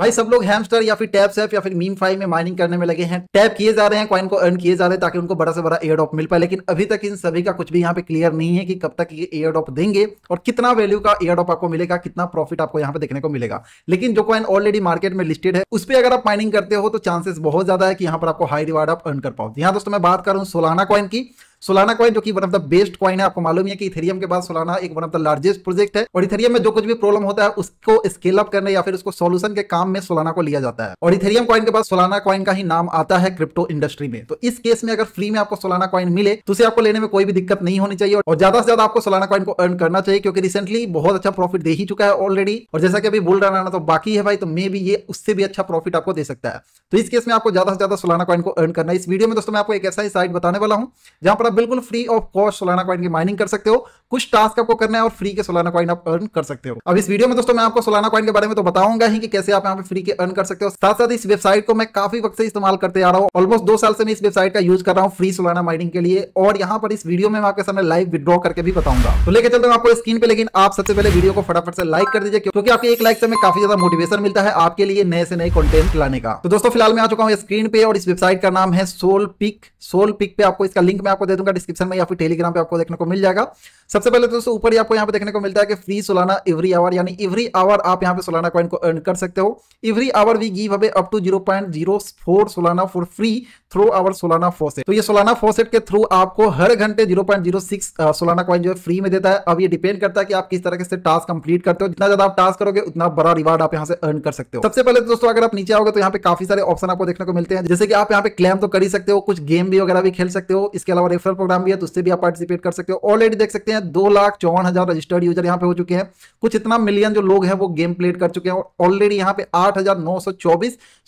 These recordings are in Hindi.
भाई सब लोग हैमस्टर या फिर टैप सेफ या फिर मीम फाइव में माइनिंग करने में लगे हैं टैप किए जा रहे हैं कॉइन को अर्न किए जा रहे हैं ताकि उनको बड़ा से बड़ा एयर ड्रॉप मिल पाए लेकिन अभी तक इन सभी का कुछ भी यहाँ पे क्लियर नहीं है कि कब तक ये एयर ड्रॉप देंगे और कितना वैल्यू का एयर ड्रॉप आपको मिलेगा कितना प्रॉफिट आपको यहाँ पे देखने को मिलेगा लेकिन जो कॉइन ऑलरेडी मार्केट में लिस्टेड है उस पर अगर आप माइनिंग करते हो तो चांसेस बहुत ज्यादा है कि यहाँ पर आपको हाई रिवार्ड आप अर्न कर पाओ यहाँ दोस्तों मैं बात करूँ सोलाना कॉइन की सोलाना कॉइन जो कि one of the best coin है आपको मालूम है कि इथेरियम के बाद सोलाना एक one of the largest project है और इथेरियम में जो कुछ भी प्रॉब्लम होता है उसको स्केल अप करने या फिर उसको सोल्यूशन के काम में सोलाना को लिया जाता है और इथेरियम कॉइन के बाद सोलाना कॉइन का ही नाम आता है क्रिप्टो इंडस्ट्री में तो इस केस में अगर फ्री में आपको सोलाना कॉइन मिले तो उसे आपको लेने में कोई भी दिक्कत नहीं होनी चाहिए और ज्यादा से ज्यादा आपको सोलाना कॉइन को अर्न करना चाहिए क्योंकि रिसेंटली बहुत अच्छा प्रॉफिट दे ही चुका है ऑलरेडी और जैसा कि अभी बोल रहा ना तो बाकी है भाई तो मे भी ये उससे भी अच्छा प्रॉफिट आपको दे सकता है तो इस केस में आपको ज्यादा से ज्यादा सोलाना कॉइन को अर्न करना है इस वीडियो में दोस्तों मैं आपको एक ऐसा ही साइट बताने वाला हूँ जहां पर पर आप बिल्कुल free of cost Solana coin की माइनिंग कर सकते हो कुछ टास्क आपको करना है और फ्री के सोलाना क्वाइन आप अर्न कर सकते हो अब इस वीडियो में दोस्तों मैं आपको सोलाना क्वाइन के बारे में तो बताऊंगा ही कि कैसे आप यहाँ पे फ्री के अर्न कर सकते हो साथ साथ इस वेबसाइट को मैं काफी वक्त से इस्तेमाल करते आ रहा हूँ ऑलमोस्ट दो साल से मैं इस वेबसाइट का यूज कर रहा हूँ फ्री सोलाना माइनिंग के लिए और यहाँ पर इस वीडियो में आपके सामने लाइव विद्रॉ करके भी बताऊंगा तो लेकर चलते हैं आपको स्क्रीन पे लेकिन आप सबसे पहले वीडियो को फटाफट से लाइक कर दीजिए क्योंकि आपके एक लाइक से हमें काफी ज्यादा मोटिवेशन मिलता है आपके लिए नए से नए कंटेंट लाने का तो दोस्तों फिलहाल मैं आ चुका हूँ स्क्रीन पे और इस वेबसाइट का नाम है सोल पिक सोल पिक पे आपको इसका लिंक मैं आपको दे दूंगा डिस्क्रिप्शन में या फिर टेलीग्राम पे आपको देखने को मिल जाएगा सबसे पहले दोस्तों ऊपर ही आपको यहाँ पे देखने को मिलता है कि फ्री सोलाना एवरी आवर यानी एवरी आवर आप यहाँ पे सोलाना कॉइन को अर्न कर सकते हो every hour we give away up to zero point zero four Solana for free through our Solana faucet तो ये सोलाना फोसेट के थ्रू आपको हर घंटे zero point zero six Solana coin जो है फ्री में देता है अब ये डिपेंड करता है कि आप किस तरह से टास्क कंप्लीट करते हो जितना ज्यादा आप टास्क करोगे उतना बड़ा रिवार्ड आप यहाँ से अर्न कर सकते हो सबसे पहले तो दोस्तों अगर आप नीचे आओगे तो यहाँ पे काफी सारे ऑप्शन आपको देखने को मिलते हैं जैसे कि आप यहाँ पे क्लेम तो कर ही सकते हो कुछ गेम भी वगैरह भी खेल सकते हो इसके अलावा रेफरल प्रोग्राम भी है तो उससे भी आप पार्टिसिपेट कर सकते हो ऑलरेडी देख सकते हैं दो लाख चौवन हजार रजिस्टर्ड यूजर यहाँ पे हो चुके हैं कुछ इतना मिलियन जो लोग हैं वो गेम प्लेट कर चुके हैं और ऑलरेडी यहाँ पे आठ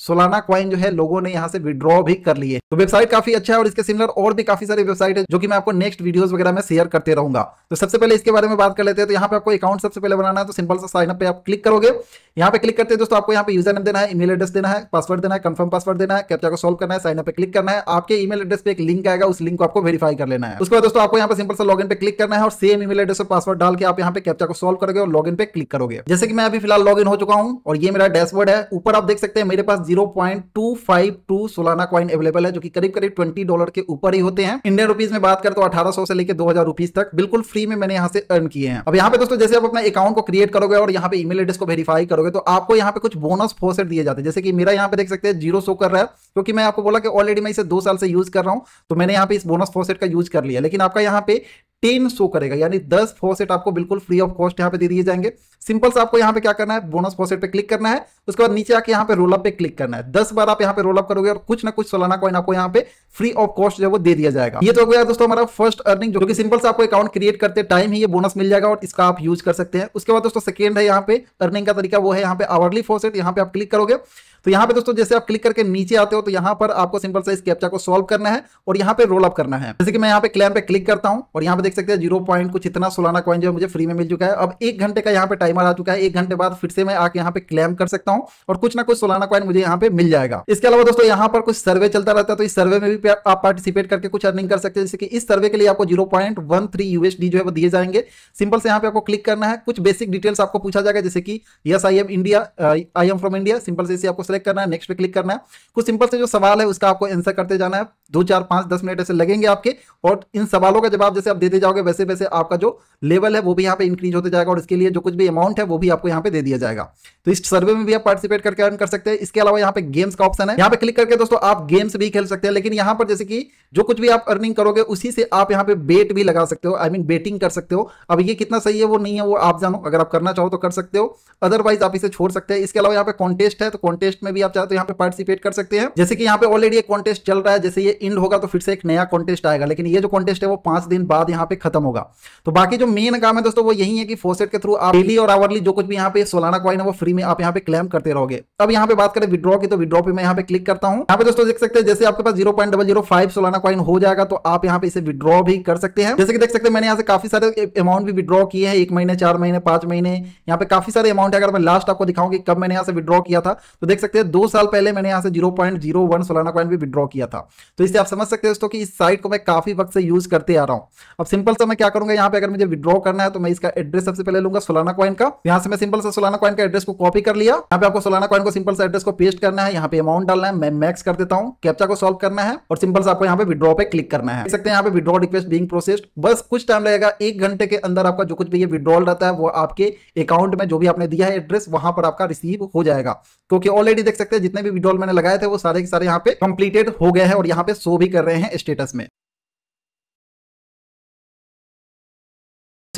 सोलाना क्वाइन जो है लोगों ने यहाँ से विद्रॉ भी कर लिए तो वेबसाइट काफी अच्छा है और इसके सिमिलर और भी काफी सारी वेबसाइट है जो कि मैं आपको नेक्स्ट वीडियो वगैरह में शेयर करते रहूंगा तो सबसे पहले इसके बारे में बात कर लेते हैं तो यहाँ पे आपको अकाउंट सबसे पहले बनाना है तो सिंपल सा साइनअप पे आप क्लिक करोगे यहाँ पे क्लिक करते हैं दोस्तों आपको यहाँ पे यूजर नेम देना है ईमेल एड्रेस देना है पासवर्ड देना है कंफर्म पासवर्ड देना है कैप्चा को सॉल्व करना है साइनअप पे क्लिक करना है आपके ईमेल एड्रेस पे एक लिंक आएगा उस लिंक को आपको वेरीफाई वेरीफाई कर लेना है उसके बाद दोस्तों आपको यहाँ पर सिंपल से लॉग इन पे क्लिक करना है और सेम ईमेल एड्रेस और पासवर्ड डाल के आप यहाँ पे कैप्चा को सॉल्व करोगे और लॉग इन पे क्लिक करोगे जैसे कि मैं अभी फिलहाल लॉग इन हो चुका हूँ और ये मेरा डैशबोर्ड है ऊपर आप देख सकते हैं मेरे पास जीरो सोलाना कॉइन अवेलेबल है जो कि करीब करीब ट्वेंटी डॉलर के ऊपर ही होते हैं इंडियन रुपीज में बात करें तो अठारह से लेकर दो रुपीज तक बिल्कुल फ्री में मैंने यहाँ से अर्न किए हैं अब यहाँ पे दोस्तों जैसे आप अपना अकाउंट को क्रिएट करोगे और यहाँ पे ईमेल एड्रेस को वेरीफाई करोगे तो आपको यहाँ पे कुछ बोनस फोसेट दिए जाते हैं जैसे कि मेरा यहाँ पे देख सकते हैं जीरो शो कर रहा है क्योंकि मैं आपको बोला कि ऑलरेडी मैं इसे दो साल से यूज कर रहा हूँ तो मैंने यहाँ पे इस बोनस फोसे फॉसेट का यूज कर लिया लेकिन आपका यहाँ पे टेन शो करेगा यानी दस फॉसेट आपको बिल्कुल फ्री ऑफ कॉस्ट यहाँ पे दे दिए जाएंगे सिंपल से आपको यहाँ पे क्या करना है बोनस फॉसेट पे क्लिक करना है उसके बाद नीचे आके यहाँ पे रोलअप पे क्लिक करना है दस बार आप यहाँ पे रोलअप करोगे और कुछ ना कुछ सोलाना कॉइन आपको यहाँ पे फ्री ऑफ कॉस्ट जो वो दे दिया जाएगा ये तो हो गया दोस्तों हमारा फर्स्ट अर्निंग जो कि सिंपल से आपको अकाउंट क्रिएट करते टाइम ही ये बोनस मिल जाएगा और इसका आप यूज कर सकते हैं उसके बाद दोस्तों सेकेंड है यहाँ पे अर्निंग का तरीका वो है यहाँ पे आवरली फोसेट यहाँ पे आप क्लिक करोगे तो यहाँ पे दोस्तों जैसे आप क्लिक करके नीचे आते हो तो यहाँ पर आपको सिंपल से इस कैप्चा को सॉल्व करना है और यहाँ पे रोल अप करना है जैसे कि मैं यहाँ पे क्लैम पे क्लिक करता हूँ और यहाँ पे देख सकते हैं जीरो पॉइंट कुछ इतना सोलाना कॉइन जो है मुझे फ्री में मिल चुका है अब एक घंटे का यहाँ पे टाइमर आ चुका है एक घंटे बाद फिर से मैं आके यहाँ पे क्लेम कर सकता हूँ और कुछ ना कुछ सोलाना कॉइन मुझे यहाँ पे मिल जाएगा इसके अलावा दोस्तों यहाँ पर कुछ सर्वे चलता रहता है तो इस सर्वे में भी पे आप पार्टिसिपेट करके कुछ अर्निंग कर सकते हैं जैसे कि इस सर्वे के लिए आपको zero point one three USD जो है वो दिए जाएंगे सिंपल से यहाँ पे आपको क्लिक करना है कुछ बेसिक डिटेल्स आपको पूछा जाएगा जैसे कि yes I am India I am from India simple से इसे आपको सेलेक्ट करना है नेक्स्ट पे क्लिक करना है कुछ सिंपल से जो सवाल है उसका आपको आंसर करते जाना है दो चार पांच दस मिनट ऐसे लगेंगे आपके और इन सवालों का जवाब जैसे आप देते जाओगे वैसे वैसे आपका जो लेवल है वो भी यहाँ पे इंक्रीज होते जाएगा और इसके लिए जो कुछ भी अमाउंट है वो भी आपको यहाँ पे दे दिया जाएगा तो इस सर्वे में भी आप पार्टिसिपेट करके अर्न कर सकते हैं इसके अलावा यहाँ पे गेम्स का ऑप्शन है यहाँ पे क्लिक करके दोस्तों आप गेम्स भी खेल सकते हैं लेकिन यहाँ यहां पर जैसे कि जो कुछ भी आप अर्निंग करोगे उसी से आप यहाँ पे बेट भी लगा सकते हो I I mean mean, betting कर सकते हो अब ये कितना सही है वो नहीं है वो आप जानो अगर आप करना चाहो तो कर सकते हो अदरवाइज आप इसे छोड़ सकते हैं इसके अलावा यहाँ पे कॉन्टेस्ट है तो कॉन्टेस्ट में भी आप चाहते हो यहाँ पे पार्टिसिपेट कर सकते हैं जैसे कि यहाँ पे ऑलरेडी एक कॉन्टेस्ट चल रहा है जैसे ये इंड होगा तो फिर से एक नया कॉन्टेस्ट आएगा लेकिन ये जो कॉन्टेस्ट है वो पांच दिन बाद यहाँ पे खत्म होगा तो बाकी जो मेन काम है दोस्तों वो यही है कि फोसेट के थ्रू आप डेली और आवरली जो कुछ भी यहाँ पे सोलाना कॉइन है वो फ्री में आप यहाँ पे क्लेम करते रहोगे अब यहाँ पे बात करें विद्रॉ की तो विद्रॉ पे मैं यहाँ पे क्लिक करता हूँ यहाँ पे दोस्तों देख सकते हैं जैसे आपके पास जीरो पॉइंट सोलाना कॉइन हो जाएगा तो आप यहाँ पे इसे विद्रॉ भी कर सकते हैं जैसे कि देख सकते हैं मैंने यहाँ से काफी सारे अमाउंट भी विद्रॉ किए हैं एक महीने चार महीने पांच महीने यहाँ पे काफी सारे अमाउंट है अगर मैं लास्ट आपको दिखाऊँ कि कब मैंने यहाँ से विद्रॉ किया था तो देख सकते हैं दो साल पहले मैंने यहाँ से zero point zero one Solana coin भी विद्रॉ किया था तो इससे आप समझ सकते हैं दोस्तों कि इस साइट को मैं काफी वक्त से यूज करते आ रहा हूँ अब सिंपल से मैं क्या करूंगा यहाँ पे अगर मुझे विद्रॉ करना है तो मैं इसका एड्रेस सबसे पहले लूंगा सोलाना कॉइन का यहाँ से मैं सिंपल से सोलाना कॉइन का एड्रेस को कॉपी कर लिया यहाँ पे आपको सोलाना कॉइन को सिंपल से एड्रेस को पेस्ट करना है यहाँ पे अमाउंट डालना है मैं मैक्स कर देता हूँ कैप्चा को सोल्व करना है और सिंपल से आपको यहाँ पे विड्रॉ पे क्लिक करना है सकते हैं यहाँ पे विड्रॉ रिक्वेस्ट बिंग प्रोसेस्ड बस कुछ टाइम लगेगा एक घंटे के अंदर आपका जो कुछ भी ये विड्रॉल रहता है वो आपके अकाउंट में जो भी आपने दिया है एड्रेस वहां पर आपका रिसीव हो जाएगा क्योंकि तो ऑलरेडी देख सकते हैं जितने भी विड्रॉल मैंने लगाए थे वो सारे के सारे यहाँ पे कंप्लीटेड हो गए हैं और यहाँ पे शो भी कर रहे हैं स्टेटस में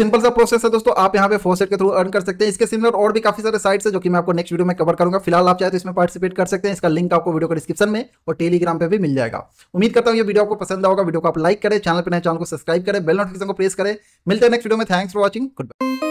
सिंपल सा प्रोसेस है दोस्तों आप यहाँ पे फोसेट के थ्रू अर्न कर सकते हैं इसके सिमिलर और भी काफी सारे साइट्स है जो कि मैं आपको नेक्स्ट वीडियो में कवर करूंगा फिलहाल आप चाहे तो इसमें पार्टिसिपेट कर सकते हैं इसका लिंक आपको वीडियो को डिस्क्रिप्शन में और टेलीग्राम पर भी मिल जाएगा उम्मीद करता हूँ ये वीडियो आपको पसंद आएगा वीडियो को आप लाइक करें चैनल पर नए चैनल को सब्सक्राइब करें बेल नोटिफिकेशन को प्रेस करें मिलते हैं नेक्स्ट वीडियो में thanks for watching good by